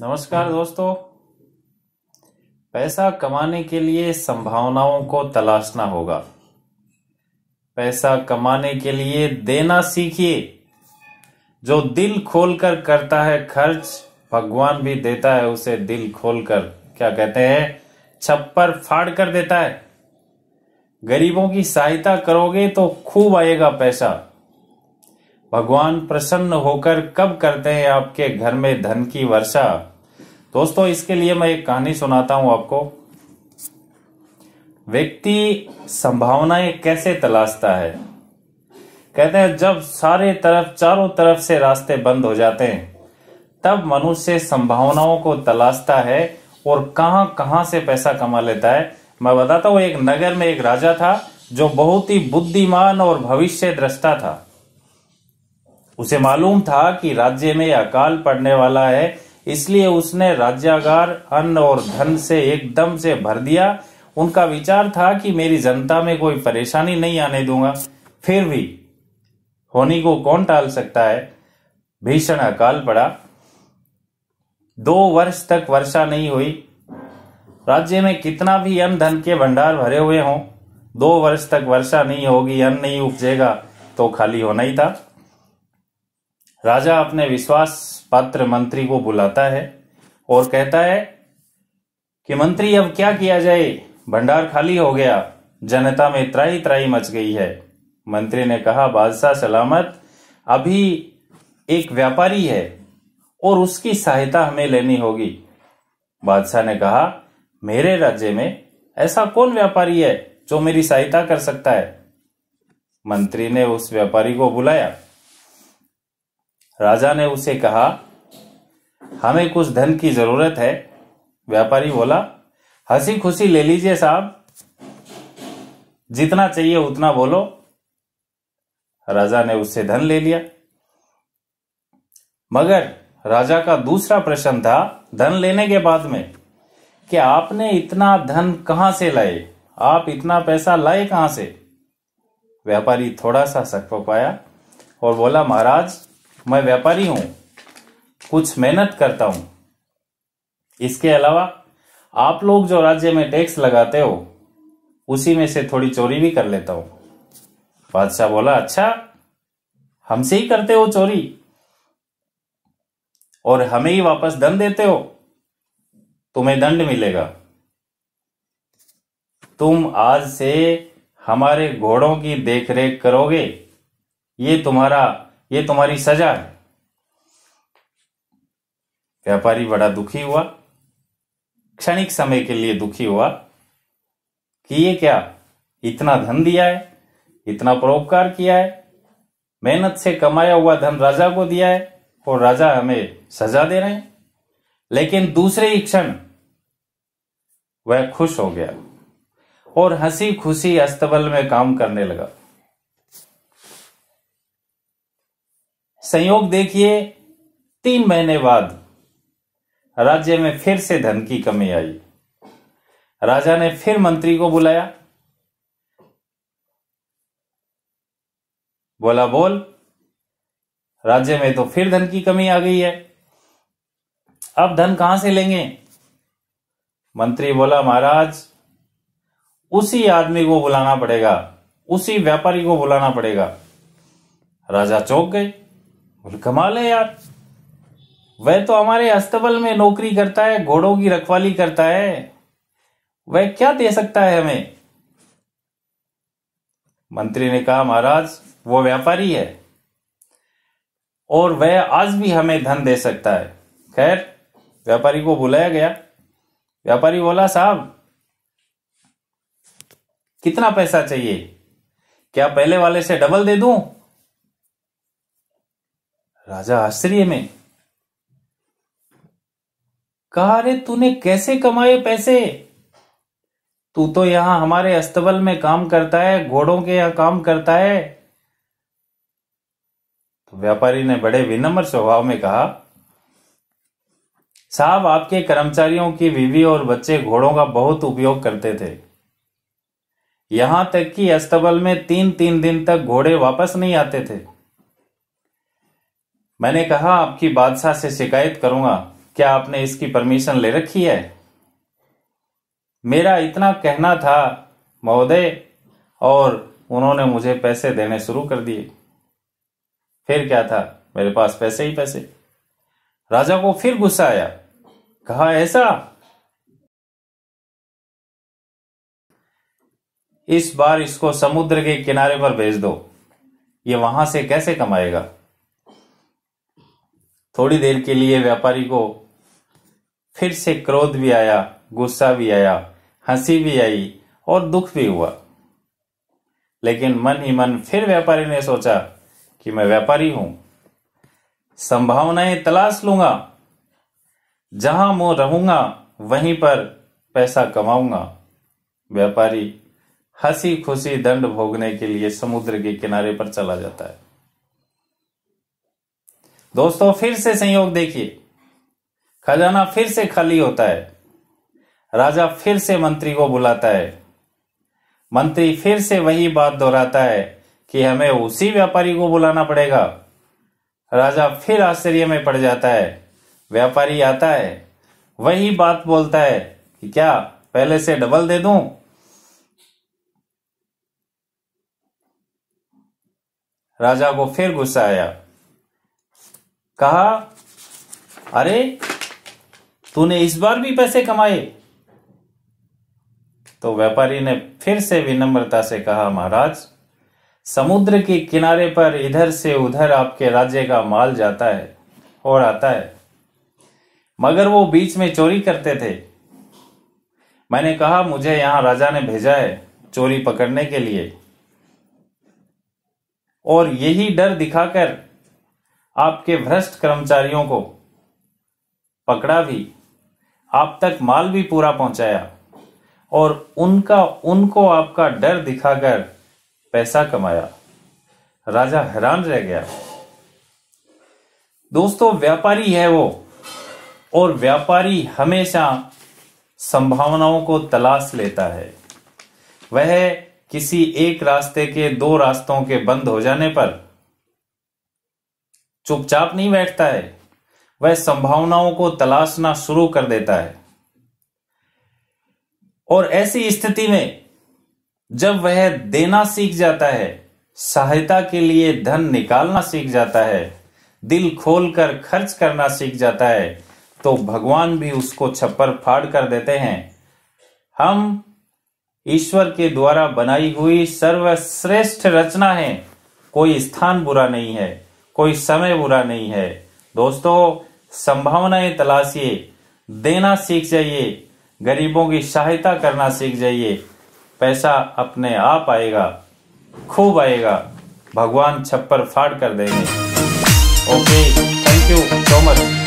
नमस्कार दोस्तों पैसा कमाने के लिए संभावनाओं को तलाशना होगा पैसा कमाने के लिए देना सीखिए जो दिल खोलकर करता है खर्च भगवान भी देता है उसे दिल खोलकर क्या कहते हैं छप्पर फाड़ कर देता है गरीबों की सहायता करोगे तो खूब आएगा पैसा भगवान प्रसन्न होकर कब करते हैं आपके घर में धन की वर्षा दोस्तों इसके लिए मैं एक कहानी सुनाता हूं आपको व्यक्ति संभावनाएं कैसे तलाशता है कहते हैं जब सारे तरफ चारों तरफ से रास्ते बंद हो जाते हैं तब मनुष्य संभावनाओं को तलाशता है और कहां कहां से पैसा कमा लेता है मैं बताता हूँ एक नगर में एक राजा था जो बहुत ही बुद्धिमान और भविष्य दृष्टा था उसे मालूम था कि राज्य में अकाल पड़ने वाला है इसलिए उसने राज्यागार अन्न और धन से एकदम से भर दिया उनका विचार था कि मेरी जनता में कोई परेशानी नहीं आने दूंगा फिर भी होनी को कौन टाल सकता है भीषण अकाल पड़ा दो वर्ष तक वर्षा नहीं हुई राज्य में कितना भी अन्न धन के भंडार भरे हुए हों दो वर्ष तक वर्षा नहीं होगी अन्न नहीं उपजेगा तो खाली होना ही था राजा अपने विश्वास पात्र मंत्री को बुलाता है और कहता है कि मंत्री अब क्या किया जाए भंडार खाली हो गया जनता में त्राई त्राई मच गई है मंत्री ने कहा बादशाह सलामत अभी एक व्यापारी है और उसकी सहायता हमें लेनी होगी बादशाह ने कहा मेरे राज्य में ऐसा कौन व्यापारी है जो मेरी सहायता कर सकता है मंत्री ने उस व्यापारी को बुलाया राजा ने उसे कहा हमें कुछ धन की जरूरत है व्यापारी बोला हंसी खुशी ले लीजिए साहब जितना चाहिए उतना बोलो राजा ने उससे धन ले लिया मगर राजा का दूसरा प्रश्न था धन लेने के बाद में कि आपने इतना धन कहां से लाए आप इतना पैसा लाए कहां से व्यापारी थोड़ा सा सक पाया और बोला महाराज मैं व्यापारी हूं कुछ मेहनत करता हूं इसके अलावा आप लोग जो राज्य में टैक्स लगाते हो उसी में से थोड़ी चोरी भी कर लेता हूं बादशाह बोला अच्छा हमसे ही करते हो चोरी और हमें ही वापस दंड देते हो तुम्हें दंड मिलेगा तुम आज से हमारे घोड़ों की देखरेख करोगे ये तुम्हारा ये तुम्हारी सजा है व्यापारी बड़ा दुखी हुआ क्षणिक समय के लिए दुखी हुआ कि ये क्या इतना धन दिया है इतना परोपकार किया है मेहनत से कमाया हुआ धन राजा को दिया है और राजा हमें सजा दे रहे हैं लेकिन दूसरे ही क्षण वह खुश हो गया और हंसी खुशी अस्तबल में काम करने लगा संयोग देखिए तीन महीने बाद राज्य में फिर से धन की कमी आई राजा ने फिर मंत्री को बुलाया बोला बोल राज्य में तो फिर धन की कमी आ गई है अब धन कहां से लेंगे मंत्री बोला महाराज उसी आदमी को बुलाना पड़ेगा उसी व्यापारी को बुलाना पड़ेगा राजा चौंक गए बोले कमाल है यार वह तो हमारे अस्तबल में नौकरी करता है घोड़ों की रखवाली करता है वह क्या दे सकता है हमें मंत्री ने कहा महाराज वो व्यापारी है और वह आज भी हमें धन दे सकता है खैर व्यापारी को बुलाया गया व्यापारी बोला साहब कितना पैसा चाहिए क्या पहले वाले से डबल दे दूं राजा आश्चर्य में कहा रे तूने कैसे कमाए पैसे तू तो यहां हमारे अस्तबल में काम करता है घोड़ों के यहां काम करता है तो व्यापारी ने बड़े विनम्र स्वभाव में कहा साहब आपके कर्मचारियों की बीवी और बच्चे घोड़ों का बहुत उपयोग करते थे यहां तक कि अस्तबल में तीन तीन दिन तक घोड़े वापस नहीं आते थे मैंने कहा आपकी बादशाह से शिकायत करूंगा क्या आपने इसकी परमिशन ले रखी है मेरा इतना कहना था महोदय और उन्होंने मुझे पैसे देने शुरू कर दिए फिर क्या था मेरे पास पैसे ही पैसे राजा को फिर गुस्सा आया कहा ऐसा इस बार इसको समुद्र के किनारे पर भेज दो ये वहां से कैसे कमाएगा थोड़ी देर के लिए व्यापारी को फिर से क्रोध भी आया गुस्सा भी आया हंसी भी आई और दुख भी हुआ लेकिन मन ही मन फिर व्यापारी ने सोचा कि मैं व्यापारी हूं संभावनाएं तलाश लूंगा जहां मैं रहूंगा वहीं पर पैसा कमाऊंगा व्यापारी हंसी खुशी दंड भोगने के लिए समुद्र के किनारे पर चला जाता है दोस्तों फिर से संयोग देखिए खजाना फिर से खाली होता है राजा फिर से मंत्री को बुलाता है मंत्री फिर से वही बात दोहराता है कि हमें उसी व्यापारी को बुलाना पड़ेगा राजा फिर आश्चर्य में पड़ जाता है व्यापारी आता है वही बात बोलता है कि क्या पहले से डबल दे दूं राजा को फिर गुस्सा आया कहा अरे तूने इस बार भी पैसे कमाए तो व्यापारी ने फिर से विनम्रता से कहा महाराज समुद्र के किनारे पर इधर से उधर आपके राज्य का माल जाता है और आता है मगर वो बीच में चोरी करते थे मैंने कहा मुझे यहां राजा ने भेजा है चोरी पकड़ने के लिए और यही डर दिखाकर आपके भ्रष्ट कर्मचारियों को पकड़ा भी आप तक माल भी पूरा पहुंचाया और उनका उनको आपका डर दिखाकर पैसा कमाया राजा हैरान रह गया दोस्तों व्यापारी है वो और व्यापारी हमेशा संभावनाओं को तलाश लेता है वह किसी एक रास्ते के दो रास्तों के बंद हो जाने पर चुपचाप नहीं बैठता है वह संभावनाओं को तलाशना शुरू कर देता है और ऐसी स्थिति में जब वह देना सीख जाता है सहायता के लिए धन निकालना सीख जाता है दिल खोलकर खर्च करना सीख जाता है तो भगवान भी उसको छप्पर फाड़ कर देते हैं हम ईश्वर के द्वारा बनाई हुई सर्वश्रेष्ठ रचना है कोई स्थान बुरा नहीं है कोई समय बुरा नहीं है दोस्तों संभावनाएं तलाशिए देना सीख जाइए गरीबों की सहायता करना सीख जाइए पैसा अपने आप आएगा खूब आएगा भगवान छप्पर फाड़ कर देंगे okay thank you so much